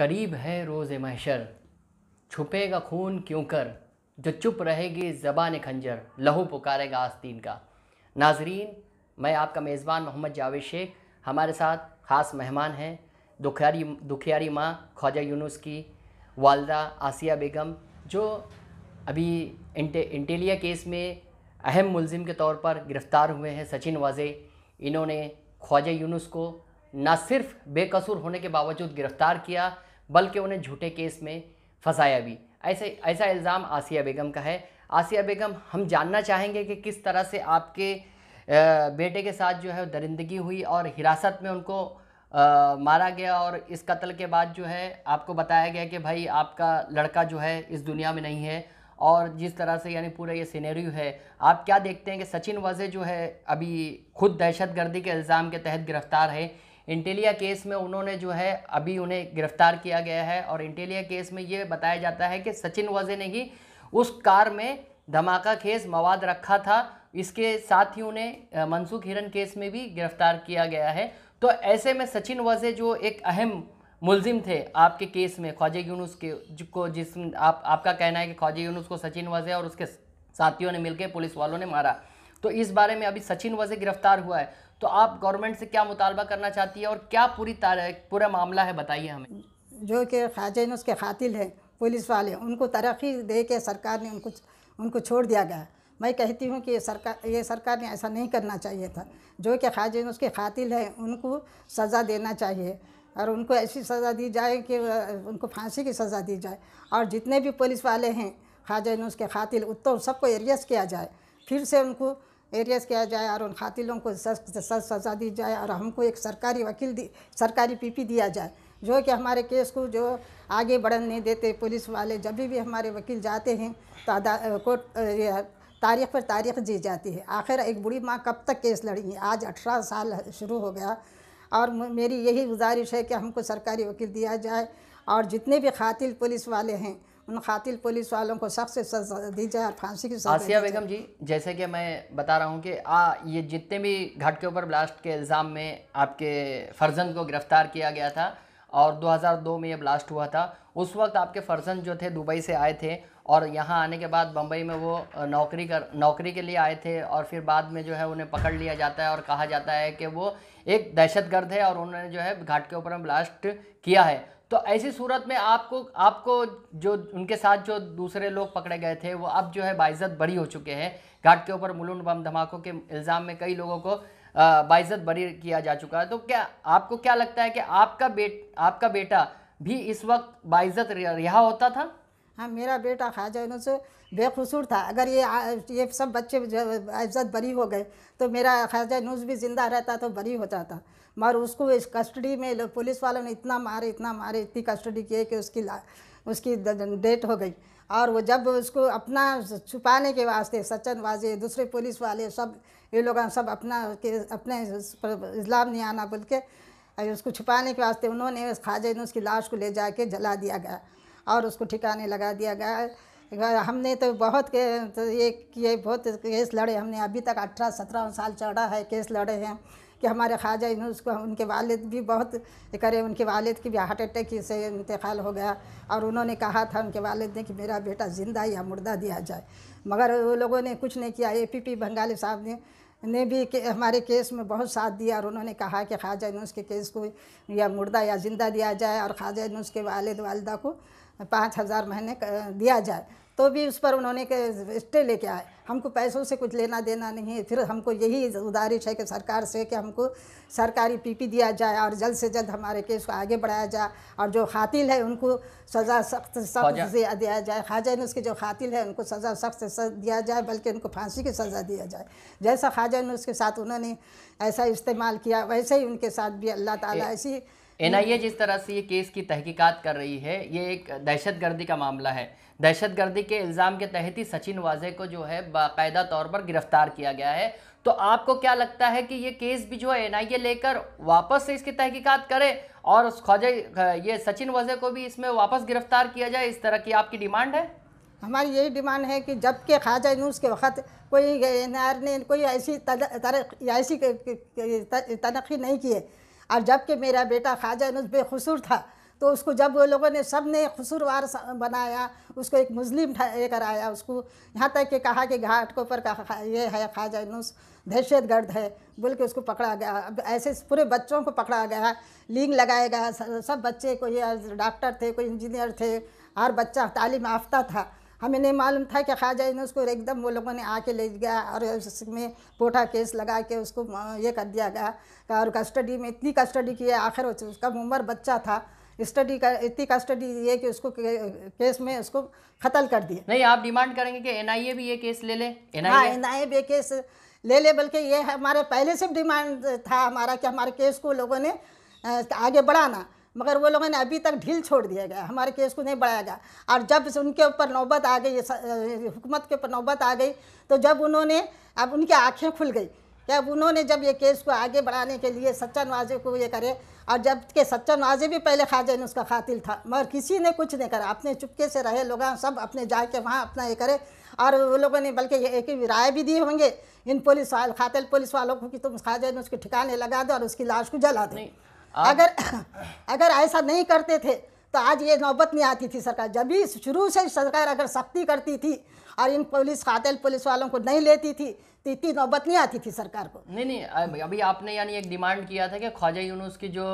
करीब है रोज़ महशर छुपेगा खून क्यों कर जो चुप रहेगी ज़बान खंजर लहू पुकारेगा आस्तीन का नाजरीन मैं आपका मेज़बान मोहम्मद जावेद शेख हमारे साथ ख़ास मेहमान हैं दुखियारी दुखियारी माँ ख्वाजा यूनुस की वालदा आसिया बेगम जो अभी इंटे इंटेलिया केस में अहम मुलजिम के तौर पर गिरफ़्तार हुए हैं सचिन वाजे इन्होंने ख्वाजा यूनुस को ना सिर्फ बेकसूर होने के बावजूद गिरफ़्तार किया बल्कि उन्हें झूठे केस में फंसाया भी ऐसे ऐसा इल्ज़ाम आसिया बेगम का है आसिया बेगम हम जानना चाहेंगे कि किस तरह से आपके बेटे के साथ जो है दरिंदगी हुई और हिरासत में उनको आ, मारा गया और इस कत्ल के बाद जो है आपको बताया गया कि भाई आपका लड़का जो है इस दुनिया में नहीं है और जिस तरह से यानी पूरा ये सीनेरियो है आप क्या देखते हैं कि सचिन वजे जो है अभी खुद दहशतगर्दी के इल्ज़ाम के तहत गिरफ़्तार है इंटेलिया केस में उन्होंने जो है अभी उन्हें गिरफ्तार किया गया है और इंटेलिया केस में ये बताया जाता है कि सचिन वजे ने ही उस कार में धमाका खेस मवाद रखा था इसके साथ ही उन्हें मनसुख हिरन केस में भी गिरफ्तार किया गया है तो ऐसे में सचिन वजे जो एक अहम मुलजिम थे आपके केस में ख्वाजा यूनुस के को जिस आप आपका कहना है कि ख्वाजा यूनुस को सचिन वजे और उसके साथियों ने मिलकर पुलिस वालों ने मारा तो इस बारे में अभी सचिन वजे गिरफ्तार हुआ है तो आप गवर्नमेंट से क्या मुतालबा करना चाहती है और क्या पूरी पूरा मामला है बताइए हमें जो कि ने उसके खातिल हैं पुलिस वाले उनको तरक्की दे के सरकार ने उनको उनको छोड़ दिया गया मैं कहती हूँ कि ये सरकार ये सरकार ने ऐसा नहीं करना चाहिए था जो कि ने उसके खातिल हैं उनको सज़ा देना चाहिए और उनको ऐसी सज़ा दी जाए कि उनको फांसी की सज़ा दी जाए और जितने भी पुलिस वाले हैं ने उसके खातिल उत्तर सबको एरियस किया जाए फिर से उनको एरियस किया जाए और उन खातिलों को सख्त सज़ा दी जाए और हमको एक सरकारी वकील दी सरकारी पीपी दिया जाए जो कि हमारे केस को जो आगे बढ़ने देते पुलिस वाले जब भी हमारे वकील जाते हैं तो कोर्ट तारीख पर तारीख दी जाती है आखिर एक बूढ़ी माँ कब तक केस लड़ेंगी आज अठारह साल शुरू हो गया और मेरी यही गुजारिश है कि हमको सरकारी वकील दिया जाए और जितने भी खातिल पुलिस वाले हैं उन खातिल पुलिस वालों को सख्त से सजा दी जाए फांसी की सजा आसिया बेगम जी जैसे कि मैं बता रहा हूँ कि आ ये जितने भी घाट के ऊपर ब्लास्ट के इल्ज़ाम में आपके फर्जंद को गिरफ़्तार किया गया था और 2002 में ये ब्लास्ट हुआ था उस वक्त आपके फर्जंद जो थे दुबई से आए थे और यहाँ आने के बाद बम्बई में वो नौकरी कर नौकरी के लिए आए थे और फिर बाद में जो है उन्हें पकड़ लिया जाता है और कहा जाता है कि वो एक दहशतगर्द है और उन्होंने जो है घाट के ऊपर ब्लास्ट किया है तो ऐसी सूरत में आपको आपको जो उनके साथ जो दूसरे लोग पकड़े गए थे वो अब जो है बाइज़त बरी हो चुके हैं घाट के ऊपर मुलुंड बम धमाकों के इल्ज़ाम में कई लोगों को बाइज़त बरी किया जा चुका है तो क्या आपको क्या लगता है कि आपका बेट आपका बेटा भी इस वक्त बाइज़त रिहा होता था हाँ मेरा बेटा ख्वाजा यूनुस बेकसूर था अगर ये ये सब बच्चे इज्जत बरी हो गए तो मेरा ख्वाजा यूनुस भी ज़िंदा रहता तो बरी हो जाता मगर उसको इस कस्टडी में पुलिस वालों ने इतना मारे इतना मारे इतनी कस्टडी किए कि उसकी उसकी डेट हो गई और वो जब उसको अपना छुपाने के वास्ते सचन वाजे दूसरे पुलिस वाले सब ये लोग सब अपना के अपने इस्लाम नहीं आना बोल के उसको छुपाने के वास्ते उन्होंने ख्वाजा यूनुस की लाश को ले जा जला दिया गया और उसको ठिकाने लगा दिया गया हमने तो बहुत के तो ये किए बहुत केस लड़े हमने अभी तक अठारह सत्रह साल चढ़ा है केस लड़े हैं कि हमारे ख्वाजा उसको उनके वालिद भी बहुत करे उनके वालिद की भी हार्ट अटैक से इंतकाल हो गया और उन्होंने कहा था उनके वालिद ने कि मेरा बेटा ज़िंदा या मुर्दा दिया जाए मगर वो लोगों ने कुछ नहीं किया ए पी पी बंगाली साहब ने ने भी के, हमारे केस में बहुत साथ दिया और उन्होंने कहा कि ख्वाजा यूनुस के केस को या मुर्दा या ज़िंदा दिया जाए और ख्वाजा यूनुस के वालिद वालदा को पाँच हज़ार महीने दिया जाए तो भी उस पर उन्होंने स्टे लेके आए हमको पैसों से कुछ लेना देना नहीं है फिर हमको यही गुजारिश है कि सरकार से कि हमको सरकारी पीपी दिया जाए और जल्द से जल्द हमारे केस को आगे बढ़ाया जाए और जो खातिल है उनको सज़ा सख्त सख्त से दिया जाए ख्वाजा नुस के जो खातिल है उनको सज़ा सख्त से दिया जाए बल्कि उनको फांसी की सज़ा दिया जाए जैसा ख्वाजा नुस के साथ उन्होंने ऐसा इस्तेमाल किया वैसे ही उनके साथ भी अल्लाह ताली ऐसी हम्म। एनआईए जिस तरह से ये केस की तहकीकात कर रही है ये एक दहशतगर्दी का मामला है दहशतगर्दी के इल्ज़ाम के तहत ही सचिन वाजे को जो है बाकायदा तौर पर गिरफ्तार किया गया है तो आपको क्या लगता है कि ये केस भी जो है ए लेकर वापस से इसकी तहकीकात करे और ख्वाजा ये सचिन वाजे को भी इसमें वापस गिरफ्तार किया जाए इस तरह की आपकी डिमांड है हमारी यही डिमांड है कि जबकि ख्वाजा यूनुस के वक्त कोई एन ने कोई ऐसी तरक्की ऐसी तनखी नहीं की है और जबकि मेरा बेटा ख्वाजा नुस बेकसूर था तो उसको जब वो लोगों ने सब ने खसूरवार बनाया उसको एक मुस्लिम कराया उसको यहाँ तक कि कहा कि घाट पर ऊपर ये है ख्वाजा नुस दहशत गर्द है बोल के उसको पकड़ा गया अब ऐसे पूरे बच्चों को पकड़ा गया लिंग लगाया गया सब बच्चे कोई डॉक्टर थे कोई इंजीनियर थे हर बच्चा तालीम याफ्ता था हमें नहीं मालूम था कि ख्वाजा यूनुस उसको एकदम वो लोगों ने आके ले गया और उसमें पोटा केस लगा के उसको ये कर दिया गया और कस्टडी में इतनी कस्टडी की आखिर उसका उम्र बच्चा था स्टडी का इतनी कस्टडी है कि उसको केस में उसको कत्ल कर दिया नहीं आप डिमांड करेंगे कि एनआईए भी ये केस ले ले एनआईए हाँ एनआईए भी केस ले ले बल्कि ये हमारे पहले से डिमांड था हमारा कि हमारे केस को लोगों ने आगे बढ़ाना मगर वो लोगों ने अभी तक ढील छोड़ दिया गया हमारे केस को नहीं बढ़ाया गया और जब उनके ऊपर नौबत आ गई हुकूमत के ऊपर नौबत आ गई तो जब उन्होंने अब उनकी आँखें खुल गई जब उन्होंने जब ये केस को आगे बढ़ाने के लिए सच्चा नवाजे को ये करे और जब के सच्चा नवाजे भी पहले ख्वाजा ने उसका खातिल था मगर किसी ने कुछ नहीं करा अपने चुपके से रहे लोग हाँ, सब अपने जाके वहाँ अपना ये करे और वो लोगों ने बल्कि एक राय भी दिए होंगे इन पुलिस वाले खातिल पुलिस वालों को कि तुम ख्वाजा ने उसके ठिकाने लगा दो और उसकी लाश को जला दो अगर अगर ऐसा नहीं करते थे तो आज ये नौबत नहीं आती थी सरकार जब भी शुरू से सरकार अगर सख्ती करती थी और इन पुलिस कातिल पुलिस वालों को नहीं लेती थी तो इतनी नौबत नहीं आती थी सरकार को नहीं नहीं अभी आपने यानी एक डिमांड किया था कि ख्वाजा यूनुस की जो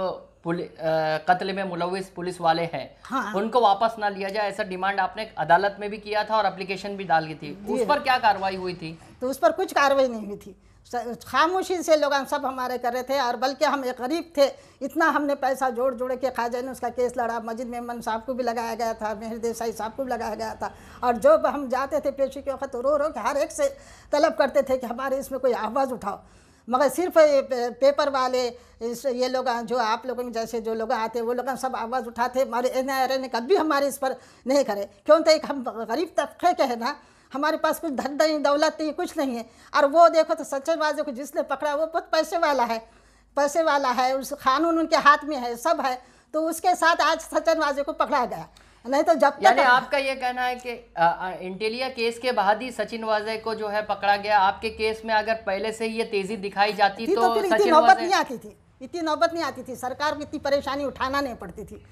कत्ल में मुलविस पुलिस वाले हैं हाँ। उनको वापस ना लिया जाए ऐसा डिमांड आपने अदालत में भी किया था और अप्लीकेशन भी डाल की थी उस पर क्या कार्रवाई हुई थी तो उस पर कुछ कार्रवाई नहीं हुई थी खामोशी से लोग सब हमारे कर रहे थे और बल्कि हम एक गरीब थे इतना हमने पैसा जोड़ जोड़ के खाजा ने उसका केस लड़ा मस्जिद मेमन साहब को भी लगाया गया था मेहर देसाई साहब को भी लगाया गया था और जो हम जाते थे पेशी के वक्त रो रो के हर एक से तलब करते थे कि हमारे इसमें कोई आवाज़ उठाओ मगर सिर्फ पेपर वाले इस ये लोग जो आप लोगों जैसे जो लोग आते वो लोग सब आवाज़ उठाते हमारे एन ने कभी हमारे इस पर नहीं करे क्यों तो एक हम गरीब तबके के हैं ना हमारे पास कुछ धन नहीं दौलत नहीं कुछ नहीं है और वो देखो तो सच्चे बाजे को जिसने पकड़ा वो बहुत पैसे वाला है पैसे वाला है उस कानून उनके हाथ में है सब है तो उसके साथ आज सचन वाजे को पकड़ा गया नहीं तो जब तक आपका ये कहना है कि इंटेलिया केस के बाद ही सचिन वाजे को जो है पकड़ा गया आपके केस में अगर पहले से ये तेजी दिखाई जाती तो, तो फिर इतनी नौबत नहीं आती थी इतनी नौबत नहीं आती थी सरकार को इतनी परेशानी उठाना नहीं पड़ती थी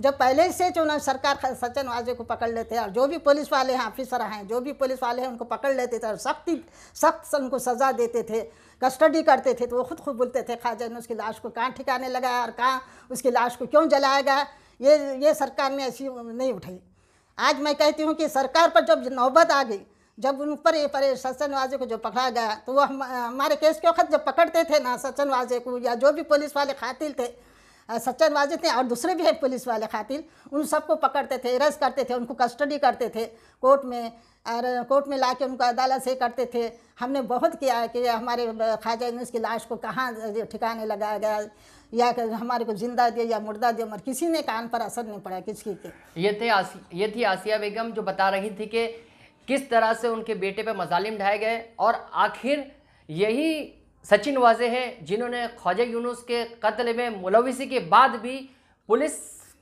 जब पहले से चुनाव सरकार सचिन वाजे को पकड़ लेते हैं और जो भी पुलिस वाले हैं ऑफिसर हैं जो भी पुलिस वाले हैं उनको पकड़ लेते थे और सख्ती सख्त उनको सज़ा देते थे कस्टडी करते थे तो वो खुद खुद बोलते थे खाजा ने उसकी लाश को कहाँ ठिकाने लगाया और कहाँ उसकी लाश को क्यों जलाया गया ये ये सरकार में ऐसी नहीं उठाई आज मैं कहती हूँ कि सरकार पर जब नौबत आ गई जब उन पर ये पर सचन वाजे को जो पकड़ा गया तो वो हम हमारे केस के वक्त जब पकड़ते थे ना सचन वाजे को या जो भी पुलिस वाले खातिल थे सच्चन वाजिद थे और दूसरे भी हैं पुलिस वाले ख़ातिर उन सबको पकड़ते थे अरेस्ट करते थे उनको कस्टडी करते थे कोर्ट में और कोर्ट में ला के उनको अदालत से करते थे हमने बहुत किया कि हमारे ख्वाजा यूनिस की लाश को कहाँ ठिकाने लगाया गया या कि हमारे को जिंदा दिया या मुर्दा दिया मगर किसी ने कान पर असर नहीं पड़ा किसी के ये थे ये थी आसिया बेगम जो बता रही थी कि किस तरह से उनके बेटे पर मजालिम ढाए गए और आखिर यही सचिन वाजे हैं जिन्होंने ख्वाजा यूनुस के कत्ल में मुलविसी के बाद भी पुलिस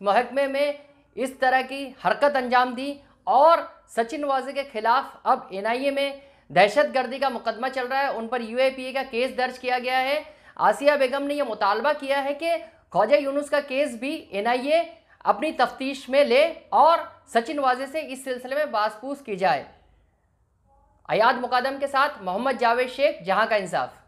महकमे में इस तरह की हरकत अंजाम दी और सचिन वाजे के खिलाफ अब एनआईए में दहशत गर्दी का मुकदमा चल रहा है उन पर यूएपीए का केस दर्ज किया गया है आसिया बेगम ने यह मुतालबा किया है कि ख्वाजा यूनुस का केस भी एनआईए अपनी तफ्तीश में ले और सचिन वाजे से इस सिलसिले में बासपूस की जाए अयाद मुकदम के साथ मोहम्मद जावेद शेख जहाँ का इंसाफ़